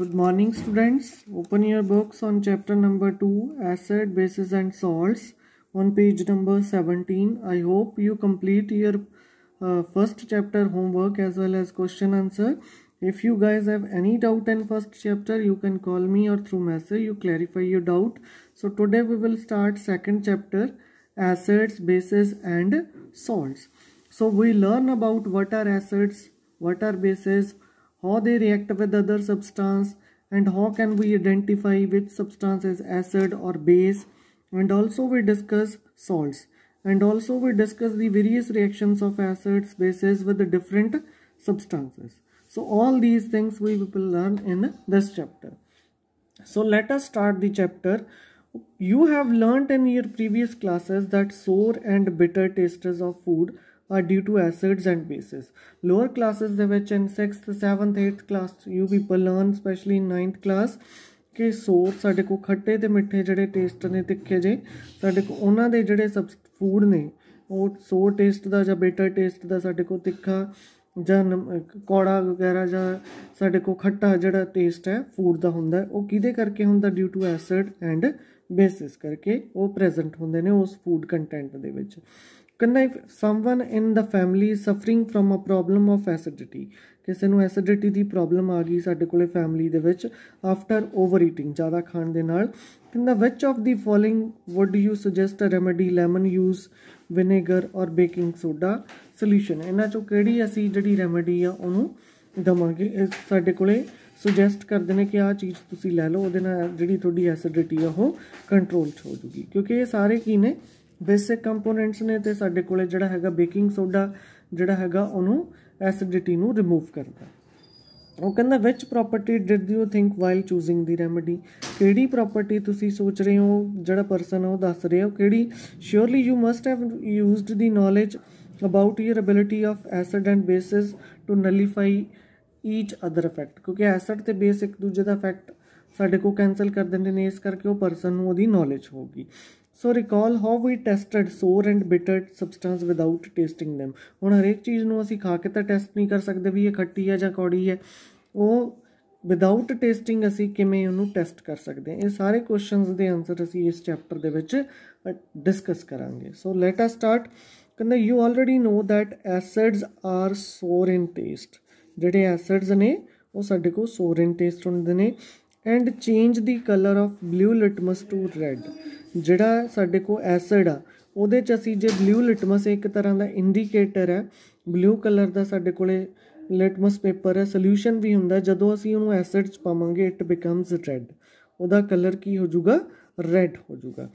Good morning students. Open your books on chapter number 2 Acid, Bases and Salts on page number 17. I hope you complete your uh, first chapter homework as well as question answer. If you guys have any doubt in first chapter you can call me or through message you clarify your doubt. So today we will start second chapter acids, bases and salts. So we learn about what are acids, what are bases, how they react with other substance and how can we identify which substance is acid or base and also we discuss salts and also we discuss the various reactions of acids bases with the different substances so all these things we will learn in this chapter so let us start the chapter you have learnt in your previous classes that sour and bitter tasters of food are due to acids and bases lower classes ਦੇ ਵਿੱਚ in 6th, 7th, 8th class you people learn specially in 9th class ਕਿ sour ਸਾਡੇ ਕੋ ਖੱਟੇ ਤੇ ਮਿੱਠੇ ਜਿਹੜੇ taste ਨੇ ਤਿੱਖੇ ਜੇ ਸਾਡੇ ਕੋ ਉਹਨਾਂ ਦੇ ਜਿਹੜੇ ਸਬ ਫੂਡ ਨੇ ਉਹ ਸੋਰ ਟੇਸਟ ਦਾ ਜਾਂ ਬਿਟਰ ਟੇਸਟ ਦਾ ਸਾਡੇ ਕੋ ਤਿੱਖਾ ਜਾਂ ਕੋੜਾ ਵਗੈਰਾ ਜਾਂ ਸਾਡੇ ਕੋ ਖੱਟਾ ਜਿਹੜਾ ਟੇਸਟ ਹੈ ਫੂਡ ਦਾ ਹੁੰਦਾ ਉਹ ਕਿਹਦੇ ਕਰਕੇ ਹੁੰਦਾ due to acid and bases ਕਰਕੇ ਉਹ ਪ੍ਰੈਜ਼ੈਂਟ ਹੁੰਦੇ ਨੇ ਉਸ ਫੂਡ ਕੰਟੈਂਟ ਦੇ ਵਿੱਚ ਕਨਫ someone in the family suffering from a problem of acidity ਕਿਸੇ ਨੂੰ ਐਸਿਡਿਟੀ ਦੀ ਪ੍ਰੋਬਲਮ ਆ ਗਈ ਸਾਡੇ ਕੋਲੇ ਫੈਮਿਲੀ ਦੇ ਵਿੱਚ ਆਫਟਰ ਓਵਰ ਈਟਿੰਗ ਜ਼ਿਆਦਾ ਖਾਣ ਦੇ ਨਾਲ ਕਹਿੰਦਾ which of the following would you suggest a remedy lemon use vinegar or baking soda solution ਇਹਨਾਂ ਚੋਂ ਕਿਹੜੀ ਅਸੀਂ ਜਿਹੜੀ ਰੈਮੇਡੀ ਆ ਉਹਨੂੰ ਦਵਾਂਗੇ ਇਸ ਸਾਡੇ ਕੋਲੇ ਸੁਜੈਸਟ ਕਰਦੇ ਨੇ ਕਿ ਆਹ ਚੀਜ਼ ਤੁਸੀਂ ਲੈ ਲਓ ਉਹਦੇ ਨਾਲ ਜਿਹੜੀ ਤੁਹਾਡੀ ਐਸਿਡਿਟੀ ਆ ਉਹ ਕੰਟਰੋਲ ਚ ਹੋ ਜੂਗੀ ਕਿਉਂਕਿ ਇਹ ਸਾਰੇ ਕੀ ਨੇ ਬੇਸਿਕ ਕੰਪੋਨੈਂਟਸ ਨੇ ਤੇ ਸਾਡੇ ਕੋਲੇ ਜਿਹੜਾ ਹੈਗਾ ਬੇਕਿੰਗ ਸੋਡਾ ਜਿਹੜਾ ਹੈਗਾ ਉਹਨੂੰ ਐਸਿਡਿਟੀ ਨੂੰ ਰਿਮੂਵ ਕਰਦਾ ਉਹ ਕਹਿੰਦਾ which property did you think while choosing the remedy ਕਿਹੜੀ ਪ੍ਰਾਪਰਟੀ ਤੁਸੀਂ ਸੋਚ ਰਹੇ ਹੋ ਜਿਹੜਾ ਪਰਸਨ ਉਹ ਦੱਸ ਰਿਹਾ ਹੋ ਕਿਹੜੀ surely you must have used the knowledge about your ability of acid and bases to nullify each other effect ਕਿਉਂਕਿ ਐਸਿਡ ਤੇ ਬੇਸ ਇੱਕ ਦੂਜੇ ਦਾ ਇਫੈਕਟ ਸਾਡੇ ਕੋ ਕੈਨਸਲ ਕਰ ਦਿੰਦੇ ਨੇ ਇਸ ਕਰਕੇ ਉਹ ਪਰਸਨ ਨੂੰ ਉਹਦੀ ਨੋਲੇਜ ਹੋਗੀ so recall how we tested sour and bitter substance without tasting them ਹੁਣ ਹਰੇਕ ਚੀਜ਼ ਨੂੰ ਅਸੀਂ ਖਾ ਕੇ ਤਾਂ ਟੈਸਟ ਨਹੀਂ ਕਰ ਸਕਦੇ ਵੀ ਇਹ ਖੱਟੀ ਹੈ ਜਾਂ ਕੌੜੀ ਹੈ ਉਹ ਵਿਦਆਊਟ ਟੇਸਟਿੰਗ ਅਸੀਂ ਕਿਵੇਂ ਉਹਨੂੰ ਟੈਸਟ ਕਰ ਸਕਦੇ ਹਾਂ ਇਹ ਸਾਰੇ ਕੁਐਸਚਨਸ ਦੇ ਆਨਸਰ ਅਸੀਂ ਇਸ ਚੈਪਟਰ ਦੇ ਵਿੱਚ ਡਿਸਕਸ ਕਰਾਂਗੇ ਸੋ ਲੈਟ ਅਸ ਸਟਾਰਟ ਕਹਿੰਦਾ you already know that acids are sour in taste ਜਿਹੜੇ ਐਸਿਡਸ ਨੇ ਉਹ ਸਾਡੇ ਕੋਲ ਸੋਰ ਇਨ ਟੇਸਟ ਹੁੰਦੇ ਨੇ and change the colour of blue litmus to red ਜਿਹੜਾ ਸਾਡੇ ਕੋ ਐਸਿਡ ਆ ਉਹਦੇ ਚ ਅਸੀਂ ਜੇ ਬਲੂ ਲਿਟਮਸ ਇੱਕ ਤਰ੍ਹਾਂ ਦਾ ਇੰਡੀਕੇਟਰ ਹੈ ਬਲੂ ਕਲਰ ਦਾ ਸਾਡੇ ਕੋਲੇ ਲਿਟਮਸ ਪੇਪਰ ਹੈ ਸੋਲੂਸ਼ਨ ਵੀ ਹੁੰਦਾ ਜਦੋਂ ਅਸੀਂ ਉਹਨੂੰ ਐਸਿਡ ਚ ਪਾਵਾਂਗੇ ਇਟ ਬਿਕਮਸ ਰੈੱਡ ਉਹਦਾ ਕਲਰ ਕੀ ਹੋ ਜਾਊਗਾ ਰੈੱਡ ਹੋ ਜਾਊਗਾ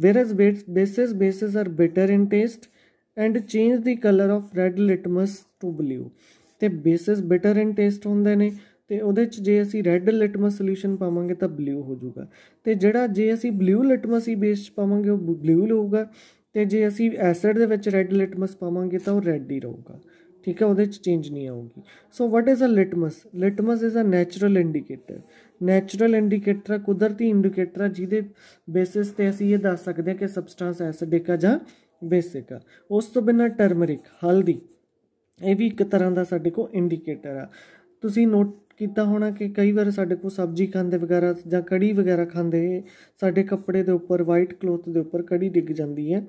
whereas bases bases are bitter in taste and change the colour of red litmus to blue ਤੇ ਬੇਸਿਸ ਬਿਟਰ ਇਨ ਟੇਸਟ ਹੁੰਦੇ ਨੇ ਤੇ ਉਹਦੇ ਚ ਜੇ ਅਸੀਂ ਰੈੱਡ ਲਿਟਮਸ ਸੋਲੂਸ਼ਨ ਪਾਵਾਂਗੇ ਤਾਂ ਬਲੂ ਹੋ ਜਾਊਗਾ ਤੇ ਜਿਹੜਾ ਜੇ ਅਸੀਂ ਬਲੂ ਲਿਟਮਸ ਹੀ ਬੇਸ ਪਾਵਾਂਗੇ ਉਹ ਬਲੂ ਲਊਗਾ ਤੇ ਜੇ ਅਸੀਂ ਐਸਿਡ ਦੇ ਵਿੱਚ ਰੈੱਡ ਲਿਟਮਸ ਪਾਵਾਂਗੇ ਤਾਂ ਉਹ ਰੈੱਡ ਹੀ ਰਹੂਗਾ ਠੀਕ ਹੈ ਉਹਦੇ ਚ ਚੇਂਜ ਨਹੀਂ ਆਉਗੀ so what is a litmus litmus is a natural indicator natural indicator ਆ ਕੁਦਰਤੀ ਇੰਡੀਕੇਟਰ ਆ ਜਿਹਦੇ ਬੇਸਿਸ ਤੇ ਅਸੀਂ ਇਹ ਦੱਸ ਸਕਦੇ ਹਾਂ ਕਿ ਸਬਸਟੈਂਸ ਐਸਿਡਿਕ ਆ ਜਾਂ ਬੇਸਿਕ ਆ ਉਸ ਤੋਂ ਬਿਨਾ ਟਰਮਰਿਕ ਹਲਦੀ ਇਹ ਵੀ ਇੱਕ ਤਰ੍ਹਾਂ ਦਾ ਸਾਡੇ ਕੋਲ ਇੰਡੀਕੇਟਰ ਆ ਤੁਸੀਂ ਨੋਟ ਕਿੱਦਾਂ ਹੋਣਾ ਕਿ ਕਈ ਵਾਰ ਸਾਡੇ ਕੋਲ ਸਬਜ਼ੀ ਖਾਂਦੇ ਵਗੈਰਾ ਜਾਂ ਕੜੀ ਵਗੈਰਾ ਖਾਂਦੇ ਸਾਡੇ ਕੱਪੜੇ ਦੇ ਉੱਪਰ ਵਾਈਟ ਕਲੋਥ ਦੇ ਉੱਪਰ ਕੜੀ ਡਿੱਗ ਜਾਂਦੀ ਹੈ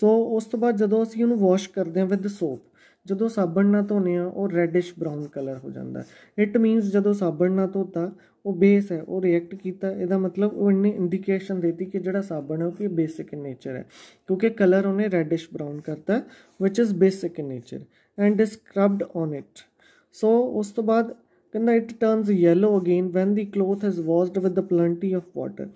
ਸੋ ਉਸ ਤੋਂ ਬਾਅਦ ਜਦੋਂ ਅਸੀਂ ਉਹਨੂੰ ਵਾਸ਼ ਕਰਦੇ ਹਾਂ ਵਿਦ ਸੋਪ ਜਦੋਂ ਸਾਬਣ ਨਾਲ ਧੋਨੇ ਆ ਉਹ ਰੈਡਿਸ਼ ਬ੍ਰਾਊਨ ਕਲਰ ਹੋ ਜਾਂਦਾ ਇਟ ਮੀਨਸ ਜਦੋਂ ਸਾਬਣ ਨਾਲ ਧੋਤਾ ਉਹ ਬੇਸ ਹੈ ਉਹ ਰਿਐਕਟ ਕੀਤਾ ਇਹਦਾ ਮਤਲਬ ਉਹ ਇਹਨੇ ਇੰਡੀਕੇਸ਼ਨ ਦਿੱਤੀ ਕਿ ਜਿਹੜਾ ਸਾਬਣ ਹੈ ਉਹ ਕਿ ਬੇਸਿਕ ਇਨ ਨੇਚਰ ਹੈ ਕਿਉਂਕਿ ਕਲਰ ਉਹਨੇ ਰੈਡਿਸ਼ ਬ੍ਰਾਊਨ ਕਰਤਾ which is basic in nature and is scrubbed on it so ਉਸ ਤੋਂ ਬਾਅਦ ਕਹਿੰਦਾ it turns yellow again when the cloth is washed with the plenty of water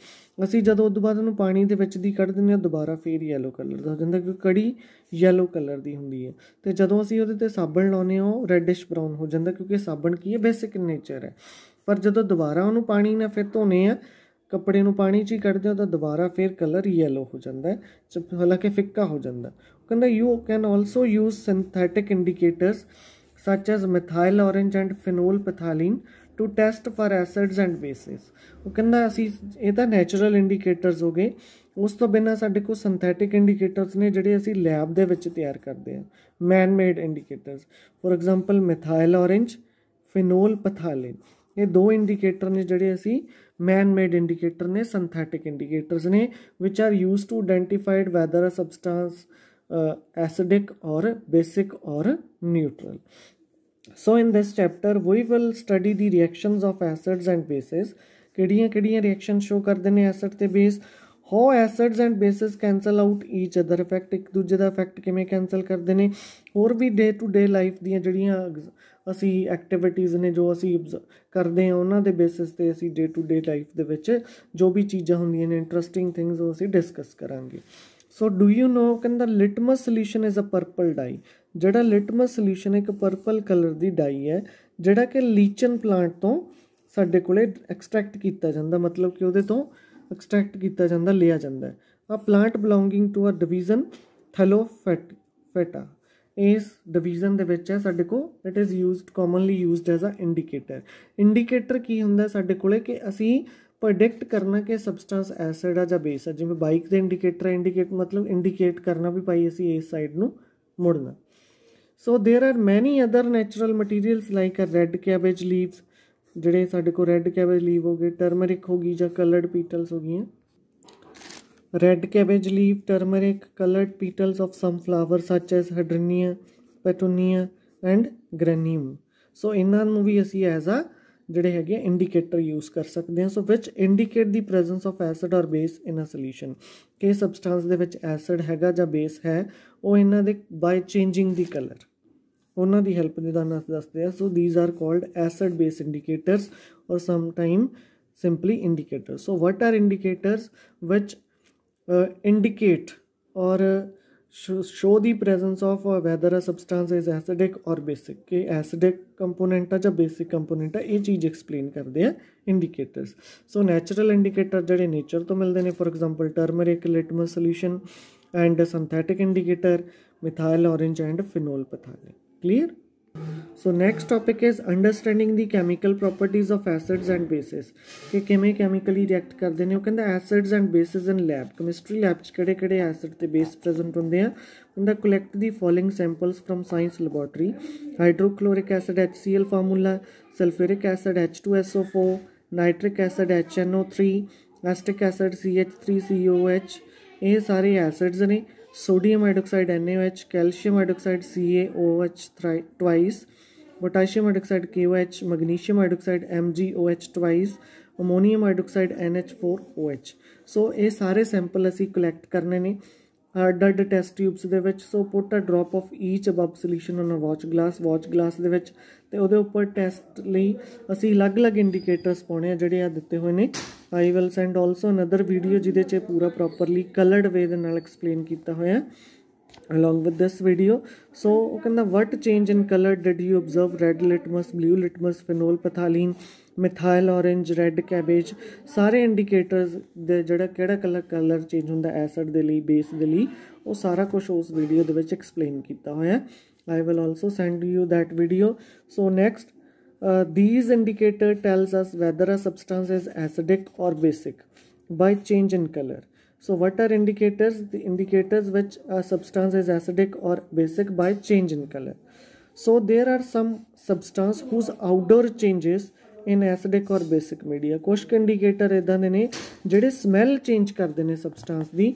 ਅਸੀਂ ਜਦੋਂ ਉਸ ਤੋਂ ਬਾਅਦ ਉਹਨੂੰ ਪਾਣੀ ਦੇ ਵਿੱਚ ਦੀ ਕੱਢ ਦਿੰਦੇ ਹਾਂ ਦੁਬਾਰਾ ਫੇਰ ਯੈਲੋ ਕਲਰ ਦਾ ਹੋ ਜਾਂਦਾ ਕਿਉਂਕਿ ਕੜੀ ਯੈਲੋ ਕਲਰ ਦੀ ਹੁੰਦੀ ਹੈ ਤੇ ਜਦੋਂ ਅਸੀਂ ਉਹਦੇ ਤੇ ਸਾਬਣ ਲਾਉਨੇ ਹਾਂ ਉਹ ਰੈਡਿਸ਼ ਬ੍ਰਾਊਨ ਹੋ ਜਾਂਦਾ ਕਿਉਂਕਿ ਸਾਬਣ ਕੀ ਹੈ ਬੇਸਿਕ ਨੇਚਰ ਹੈ ਪਰ ਜਦੋਂ ਦੁਬਾਰਾ ਉਹਨੂੰ ਪਾਣੀ ਨਾਲ ਫਿਰ ਧੋਨੇ ਆ ਕੱਪੜੇ ਨੂੰ ਪਾਣੀ 'ਚ ਹੀ ਕੱਢਦੇ ਆ ਤਾਂ ਦੁਬਾਰਾ ਫੇਰ ਕਲਰ ਯੈਲੋ ਹੋ ਜਾਂਦਾ ਹੈ ਹਾਲਾਂਕਿ ਫਿੱਕਾ ਹੋ ਜਾਂਦਾ ਕਹਿੰਦਾ you can also use synthetic indicators such as methyl orange and phenolphthalein to test for acids and bases ਉਹ ਕਹਿੰਦਾ ਅਸੀਂ ਇਹ ਤਾਂ ਨੇਚਰਲ ਇੰਡੀਕੇਟਰਸ ਹੋ ਗਏ ਉਸ ਤੋਂ ਬਿਨਾ ਸਾਡੇ ਕੋਲ ਸਿੰਥੈਟਿਕ ਇੰਡੀਕੇਟਰਸ ਨੇ ਜਿਹੜੇ ਅਸੀਂ ਲੈਬ ਦੇ ਵਿੱਚ ਤਿਆਰ ਕਰਦੇ ਆ man made indicators for example methyl orange phenolphthalein ਇਹ ਦੋ ਇੰਡੀਕੇਟਰ ਨੇ ਜਿਹੜੇ ਅਸੀਂ ਮੈਨ ਮੇਡ ਇੰਡੀਕੇਟਰ ਨੇ ਸਿੰਥੈਟਿਕ ਇੰਡੀਕੇਟਰਸ ਨੇ which are used to identified whether a substance acidic or basic or neutral. So in this chapter we will study the reactions of acids and bases. ਕਿਹੜੀਆਂ ਕਿਹੜੀਆਂ reaction show ਕਰਦੇ ਨੇ acid ਤੇ base how acids and bases cancel out each other effect ਇੱਕ ਦੂਜੇ ਦਾ effect ਕਿਵੇਂ cancel ਕਰਦੇ ਨੇ ਹੋਰ ਵੀ ਡੇ ਟੂ ਡੇ ਲਾਈਫ ਦੀਆਂ ਜਿਹੜੀਆਂ ਅਸੀਂ ਐਕਟੀਵਿਟੀਜ਼ ਨੇ ਜੋ ਅਸੀਂ ਕਰਦੇ ਹਾਂ ਉਹਨਾਂ ਦੇ ਬੇਸਿਸ ਤੇ ਅਸੀਂ ਡੇ ਟੂ ਡੇ ਲਾਈਫ ਦੇ ਵਿੱਚ ਜੋ ਵੀ ਚੀਜ਼ਾਂ ਹੁੰਦੀਆਂ ਨੇ ਇੰਟਰਸਟਿੰਗ ਥਿੰਗਸ ਉਹ ਅਸੀਂ ਡਿਸਕਸ ਕਰਾਂਗੇ ਸੋ ਡੂ ਯੂ ਨੋ ਕਹਿੰਦਾ litmus solution is a purple dye ਜਿਹੜਾ ਲਿਟਮਸ ਸੋਲੂਸ਼ਨ ਇੱਕ ਪਰਪਲ ਕਲਰ ਦੀ ਡਾਈ ਹੈ ਜਿਹੜਾ ਕਿ ਲੀਚਨ ਪਲਾਂਟ ਤੋਂ ਸਾਡੇ ਕੋਲੇ ਐਕਸਟਰੈਕਟ ਕੀਤਾ ਜਾਂਦਾ ਮਤਲਬ ਕਿ ਉਹਦੇ ਤੋਂ ਐਕਸਟਰੈਕਟ ਕੀਤਾ ਜਾਂਦਾ ਲਿਆ ਜਾਂਦਾ ਆ plant belonging to a division thallophyta ਇਸ ਡਿਵੀਜ਼ਨ ਦੇ ਵਿੱਚ ਹੈ ਸਾਡੇ ਕੋ it is used commonly used as a indicator indicator ਕੀ ਹੁੰਦਾ ਸਾਡੇ ਕੋਲੇ ਕਿ ਅਸੀਂ प्रोडिक्ट करना कि सबसटांस एसिड है ज बेस है जिम्मे बाइक के इंडीकेटर है इंडकेट मतलब इंडीकेट करना भी भाई असी इस साइड न मुड़ना so there are many other natural materials like a red cabbage leaves जोड़े साढ़े को रैड कैबेज लीव हो गए टर्मरिक होगी ज कलर्ड पीटल्स हो गई red cabbage leaf turmeric coloured petals of some flower such as hydrangea petunia and geranium so इन्हों भी असी एज़ आ ਜਿਹੜੇ ਹੈਗੇ ਇੰਡੀਕੇਟਰ ਯੂਜ਼ ਕਰ ਸਕਦੇ ਹਾਂ so which indicate the presence of acid or base in a solution ਕਿ substance ਦੇ ਵਿੱਚ ਐਸਿਡ ਹੈਗਾ ਜਾਂ ਬੇਸ ਹੈ ਉਹ ਇਹਨਾਂ ਦੇ ਬਾਈ ਚੇਂਜਿੰਗ ਦੀ ਕਲਰ ਉਹਨਾਂ ਦੀ ਹੈਲਪ ਦੇ ਨਾਲ ਦੱਸਦੇ ਆ so these are called acid base indicators or some time simply indicator so what are indicators which indicate or show the presence of whether substance is acidic or basic कि acidic component है ज basic component है ये चीज़ explain करते हैं indicators so natural indicator जोड़े nature तो मिलते हैं for example turmeric litmus solution and synthetic indicator methyl orange and phenolphthalein clear so next topic is understanding the chemical properties of acids and bases ਕਿ ਕਿਵੇਂ chemically react ਕਰਦੇ ਨੇ ਉਹ ਕਹਿੰਦਾ acids and bases in lab chemistry lab 'ਚ ਕਿਹੜੇ-ਕਿਹੜੇ acid ਤੇ base present ਹੁੰਦੇ ਆ ਉਹਦਾ collect the following samples from science laboratory ਹਾਈਡਰੋਕਲੋਰਿਕ acid HCl formula sulphuric acid H2SO4 nitric acid HNO3 acetic acid CH3COH ਇਹ ਸਾਰੇ ਐਸਿਡਸ ਨੇ sodium hydroxide NaOH, calcium hydroxide CaOH twice, potassium hydroxide KOH, magnesium hydroxide MgOH twice, ammonium hydroxide NH4OH so ਇਹ ਸਾਰੇ sample ਅਸੀਂ collect ਕਰਨੇ ਨੇ ਡੱਡ test tubes ਦੇ ਵਿੱਚ so put a drop of each above solution on a watch glass watch glass ਦੇ ਵਿੱਚ ਤੇ ਉਹਦੇ ਉੱਪਰ ਟੈਸਟ ਲਈ ਅਸੀਂ ਅਲੱਗ-ਅਲੱਗ ਇੰਡੀਕੇਟਰਸ ਪਾਉਣੇ ਆ ਜਿਹੜੇ ਆ ਦਿੱਤੇ ਹੋਏ ਨੇ I will send also another video ਜਿਹਦੇ 'ਚ ਪੂਰਾ ਪ੍ਰੋਪਰਲੀ ਕਲਰਡ ਵੇ ਦੇ ਨਾਲ ਐਕਸਪਲੇਨ ਕੀਤਾ ਹੋਇਆ along with this video. So, okay, what change in color did you observe? Red litmus, blue litmus, phenol phthalene, methyl orange red cabbage ਸਾਰੇ indicators ਦੇ ਜਿਹੜਾ ਕਿਹੜਾ ਕਲਰ ਕਲਰ ਚੇਂਜ ਹੁੰਦਾ ਐਸਿਡ ਦੇ ਲਈ ਬੇਸ ਦੇ ਲਈ ਉਹ ਸਾਰਾ ਕੁਝ ਉਸ ਵੀਡੀਓ ਦੇ ਵਿੱਚ ਐਕਸਪਲੇਨ ਕੀਤਾ ਹੋਇਆ I will also send you that video so next these indicator tells us whether a substance is acidic or basic by change in colour So what are indicators? The indicators which a substance is acidic or basic by change in color. So there are some substance whose outdoor changes in acidic or basic media ਕੁਝ indicator ਇਦਾਂ ne jehde smell change karde ne substance di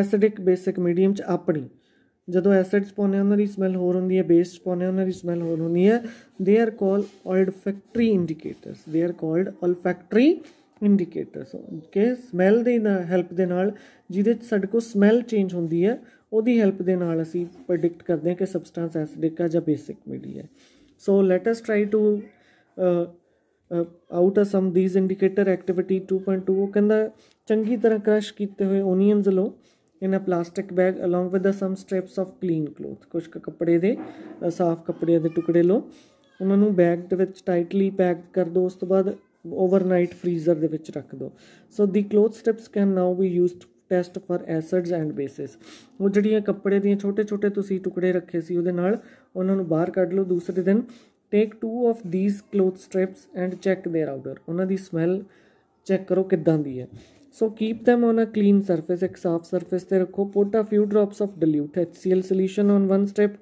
acidic basic medium ch apni jadon ਜਦੋਂ acids ਪਾਉਨੇ ਉਹਨਾਂ ਦੀ smell ਹੋਰ ਹੁੰਦੀ ਹੈ base ਚ ਪਾਉਨੇ ਉਹਨਾਂ ਦੀ ਸਮੈਲ ਹੋਰ ਹੁੰਦੀ ਹੈ they are called olfactory indicators they are called olfactory indicators ਕਿ ਸਮੈਲ ਦੇ ਹੈਲਪ ਦੇ ਨਾਲ ਜਿਹਦੇ ਚ ਸਾਡੇ ਕੋਲ ਸਮੈਲ ਚੇਂਜ ਹੁੰਦੀ ਹੈ ਉਹਦੀ ਹੈਲਪ ਦੇ ਨਾਲ ਅਸੀਂ ਪ੍ਰੈਡਿਕਟ ਕਰਦੇ ਹਾਂ ਕਿ ਸਬਸਟੈਂਸ ਐਸਿਡਿਕ ਆ ਜਾਂ ਬੇਸਿਕ ਮਿਲੀ ਹੈ so let us try to out ਆ ਸਮ ਥੀਸ ਇੰਡੀਕੇਟਰ ਐਕਟੀਵਿਟੀ 2.2 ਉਹ ਕਹਿੰਦਾ ਚੰਗੀ ਤਰ੍ਹਾਂ ਕ੍ਰਸ਼ ਕੀਤੇ ਹੋਏ ਓਨੀਅਨਸ ਲੋ in a plastic bag along with some strips of clean cloth ਕੁਝ ਕੱਪੜੇ ਦੇ ਸਾਫ਼ ਕੱਪੜਿਆਂ ਦੇ ਟੁਕੜੇ ਲੋ ਉਹਨਾਂ ਨੂੰ ਬੈਗ ਦੇ ਵਿੱਚ ਟਾਈਟਲੀ ਪੈਕ ਕਰ ਦਿਓ ਉਸ ਤੋਂ ਬਾਅਦ ਓਵਰਨਾਈਟ ਫਰੀਜ਼ਰ ਦੇ ਵਿੱਚ ਰੱਖ ਦਿਓ so the cloth strips can now be used test for acids and bases ਉਹ ਜਿਹੜੀਆਂ ਕੱਪੜੇ ਦੀਆਂ ਛੋਟੇ-ਛੋਟੇ ਤੁਸੀਂ ਟੁਕੜੇ ਰੱਖੇ ਸੀ ਉਹਦੇ ਨਾਲ ਉਹਨਾਂ ਨੂੰ ਬਾਹਰ ਕੱਢ ਲਓ ਦੂਸਰੇ ਦਿਨ take 2 of these cloth strips and check their odour ਉਹਨਾਂ ਦੀ ਸਮੈਲ ਚੈੱਕ ਕਰੋ ਕਿੱਦਾਂ ਦੀ ਹੈ so keep them on a clean surface ਇੱਕ ਸਾਫ਼ ਸਰਫੇਸ ਤੇ ਰੱਖੋ put a few drops of dilute HCl solution on one strip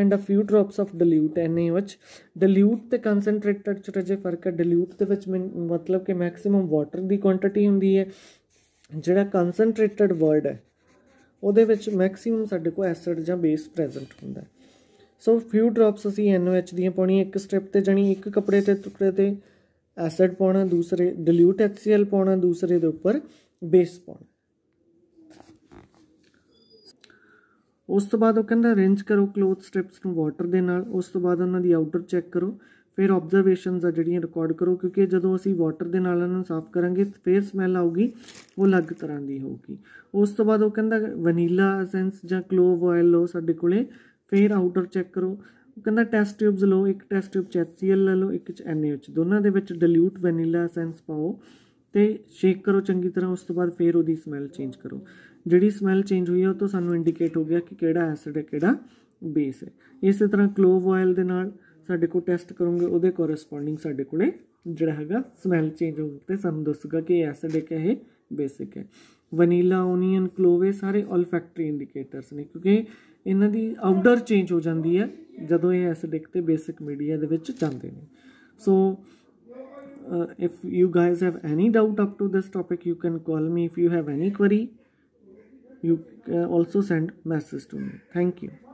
and a few drops of dilute NaOH dilute ਤੇ ਕਨਸੈਂਟ੍ਰੇਟਡ ਚ ਜੇ ਫਰਕ ਹੈ ਡਿਲੂਟ ਦੇ ਵਿੱਚ ਮਤਲਬ ਕਿ ਮੈਕਸਿਮਮ ਵਾਟਰ ਦੀ ਕੁਆਂਟੀਟੀ ਹੁੰਦੀ ਹੈ ਜਿਹੜਾ ਕਨਸੈਂਟ੍ਰੇਟਡ ਵਰਡ ਹੈ ਉਹਦੇ ਵਿੱਚ ਮੈਕਸਿਮਮ ਸਾਡੇ ਕੋਲ ਐਸਿਡ ਜਾਂ ਬੇਸ ਪ੍ਰੈਜ਼ੈਂਟ ਹੁੰਦਾ ਹੈ ਸੋ ਫਿਊ ਡ੍ਰੌਪਸ ਅਸੀਂ NaOH ਦੀਆਂ ਪਾਉਣੀਆਂ ਇੱਕ ਸਟ੍ਰਿਪ ਤੇ ਜਾਨੀ ਇੱਕ ਕੱਪੜੇ ਤੇ ਟੁਕੜੇ ਤੇ ਐਸਿਡ ਪਾਉਣਾ ਦੂਸਰੇ ਡਿਲੂਟ HCl ਪਾਉਣਾ ਦੂਸਰੇ ਦੇ ਉੱਪਰ ਬੇਸ ਪਾਉਣਾ ਉਸ ਤੋਂ ਬਾਅਦ ਉਹ ਕਹਿੰਦਾ ਰਿੰਜ ਕਰੋ ਕਲੋਥ ਸਟ੍ਰਿਪਸ ਨੂੰ ਵਾਟਰ ਦੇ ਨਾਲ ਉਸ ਤੋਂ ਬਾਅਦ ਉਹਨਾਂ ਦੀ ਆਊਟਰ ਚੈੱਕ ਕਰੋ ਫਿਰ ਆਬਜ਼ਰਵੇਸ਼ਨਸ ਆ ਜਿਹੜੀਆਂ ਰਿਕਾਰਡ ਕਰੋ ਕਿਉਂਕਿ ਜਦੋਂ ਅਸੀਂ ਵਾਟਰ ਦੇ ਨਾਲ ਇਹਨਾਂ ਨੂੰ ਸਾਫ਼ ਕਰਾਂਗੇ ਫੇਰ ਸਮੈਲ ਆਊਗੀ ਉਹ ਅਲੱਗ ਤਰ੍ਹਾਂ ਦੀ ਹੋਊਗੀ ਉਸ ਤੋਂ ਬਾਅਦ ਉਹ ਕਹਿੰਦਾ ਵਨੀਲਾ ਐਸੈਂਸ ਜਾਂ ਕਲੋਵ ਆਇਲ ਲਓ ਸਾਡੇ ਕੋਲੇ ਫੇਰ ਆਊਟਰ ਚੈੱਕ ਕਰੋ ਉਹ ਕਹਿੰਦਾ ਟੈਸਟ ਟਿਊਬਸ ਲਓ ਇੱਕ ਟੈਸਟ ਟਿਊਬ ਚ HCl ਲੈ ਲਓ ਇੱਕ ਚ NaOH ਦੋਨਾਂ ਦੇ ਵਿੱਚ ਡਿਲੂਟ ਵਨੀਲਾ ਐਸੈਂਸ ਪਾਓ ਤੇ ਸ਼ੇਕ ਕਰੋ ਚੰਗੀ ਤਰ੍ਹਾਂ ਉਸ ਤੋਂ ਬਾਅਦ ਫੇਰ ਉਹਦੀ ਸਮੈਲ ਚੇਂਜ ਕਰੋ ਜਿਹੜੀ ਸਮੈਲ ਚੇਂਜ ਹੋਈ ਹੈ ਉਹ ਤੋਂ ਸਾਨੂੰ ਇੰਡੀਕੇਟ ਹੋ ਗਿਆ ਕਿ ਕਿਹੜਾ ਐਸਿਡ ਹੈ ਕਿਹੜਾ ਬੇਸ ਹੈ ਇਸੇ ਤਰ੍ਹਾਂ ਕਲੋਵ ਆਇਲ ਦੇ ਨਾਲ ਸਾਡੇ ਕੋਲ ਟੈਸਟ ਕਰੋਗੇ ਉਹਦੇ ਕੋਰਸਪੋਂਡਿੰਗ ਸਾਡੇ ਕੋਲੇ ਜਿਹੜਾ ਹੈਗਾ ਸਮੈਲ ਚੇਂਜ ਹੋ ਤੇ ਸਾਨੂੰ ਦੱਸੂਗਾ ਕਿ ਇਹ ਐਸਿਡ ਹੈ ਕਿ ਇਹ ਬੇਸਿਕ ਹੈ ਵਨੀਲਾ ਓਨੀਅਨ ਕਲੋਵੇ ਸਾਰੇ 올ਫੈਕਟਰੀ ਇੰਡੀਕੇਟਰਸ ਨੇ ਕਿਉਂਕਿ ਇਹਨਾਂ ਦੀ ਆਊਟਡੋਰ ਚੇਂਜ ਹੋ ਜਾਂਦੀ ਹੈ ਜਦੋਂ ਇਹ ਐਸਿਡਿਕ ਤੇ ਬੇਸਿਕ ਮੀਡੀਆ ਦੇ ਵਿੱਚ ਜਾਂਦੇ ਨੇ ਸੋ if you guys have any doubt up to this topic you can call me if you have any query you can also send message to me thank you